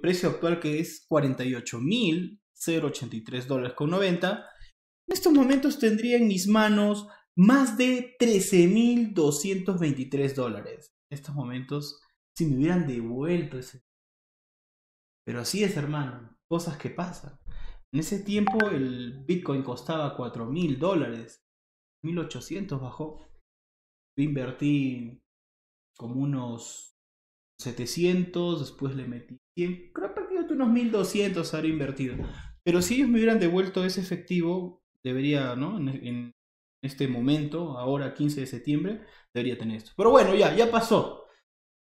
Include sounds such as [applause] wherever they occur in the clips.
precio actual que es 48.083 dólares con 90. En estos momentos tendría en mis manos más de 13.223 dólares. En estos momentos, si me hubieran devuelto ese... Pero así es, hermano. Cosas que pasan. En ese tiempo el Bitcoin costaba 4.000 dólares. 1.800 bajó. invertí como unos 700, después le metí 100, creo que unos 1200 habría invertido. Pero si ellos me hubieran devuelto ese efectivo, debería, ¿no? En, este momento, ahora 15 de septiembre, debería tener esto. Pero bueno, ya, ya pasó.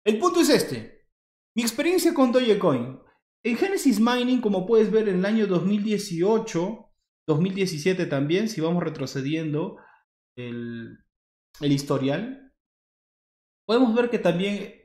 El punto es este. Mi experiencia con Dogecoin. En Genesis Mining, como puedes ver, en el año 2018, 2017 también, si vamos retrocediendo el, el historial, podemos ver que también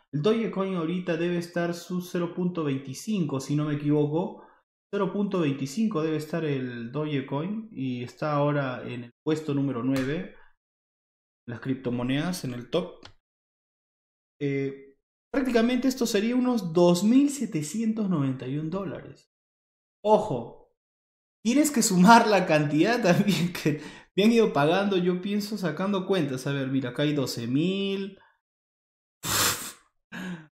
El Dogecoin ahorita debe estar su 0.25, si no me equivoco. 0.25 debe estar el Dogecoin y está ahora en el puesto número 9. Las criptomonedas en el top. Eh, prácticamente esto sería unos 2.791 dólares. Ojo, tienes que sumar la cantidad también que me han ido pagando. Yo pienso sacando cuentas. A ver, mira, acá hay 12.000.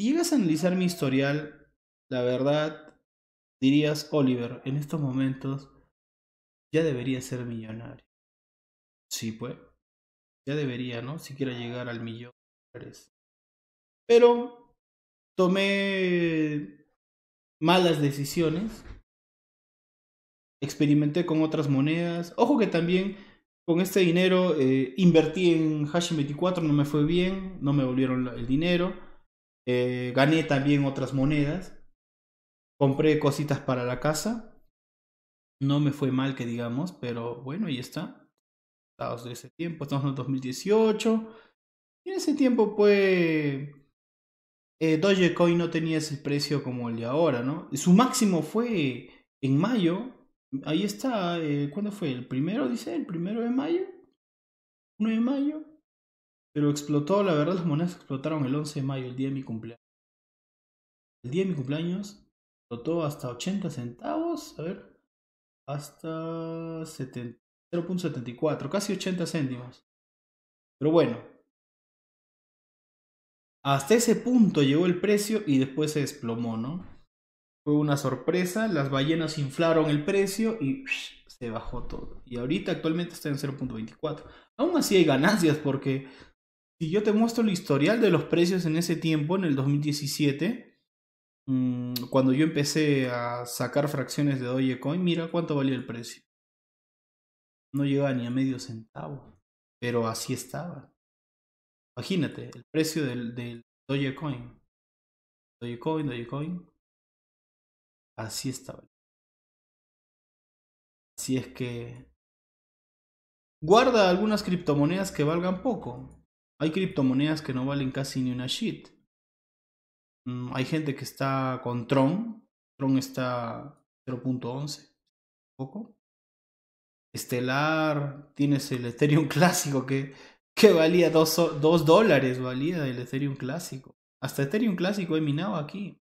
Si llegas a analizar mi historial, la verdad, dirías, Oliver, en estos momentos ya debería ser millonario. Sí, pues. Ya debería, ¿no? Siquiera llegar al millón Pero tomé malas decisiones. Experimenté con otras monedas. Ojo que también con este dinero eh, invertí en Hashim 24, no me fue bien, no me volvieron el dinero eh, gané también otras monedas. Compré cositas para la casa. No me fue mal que digamos, pero bueno, ahí está. estamos de ese tiempo, estamos en el 2018. Y en ese tiempo, pues, eh, Dogecoin no tenía ese precio como el de ahora, ¿no? Su máximo fue en mayo. Ahí está, eh, ¿cuándo fue? ¿El primero, dice? ¿El primero de mayo? ¿1 de mayo? Pero explotó, la verdad las monedas explotaron el 11 de mayo, el día de mi cumpleaños. El día de mi cumpleaños explotó hasta 80 centavos, a ver, hasta 0.74, casi 80 céntimos. Pero bueno, hasta ese punto llegó el precio y después se desplomó, ¿no? Fue una sorpresa, las ballenas inflaron el precio y se bajó todo. Y ahorita actualmente está en 0.24. Aún así hay ganancias porque si yo te muestro el historial de los precios en ese tiempo, en el 2017, mm, cuando yo empecé a sacar fracciones de Dogecoin, mira cuánto valía el precio. No llegaba ni a medio centavo, pero así estaba. Imagínate, el precio del, del Dogecoin. Dogecoin, Dogecoin. Así estaba. Así es que guarda algunas criptomonedas que valgan poco. Hay criptomonedas que no valen casi ni una shit. Mm, hay gente que está con Tron. Tron está 0.11. Poco. Estelar. Tienes el Ethereum [laughs] clásico que, que valía 2 dólares. Valía el Ethereum clásico. Hasta Ethereum clásico he minado aquí.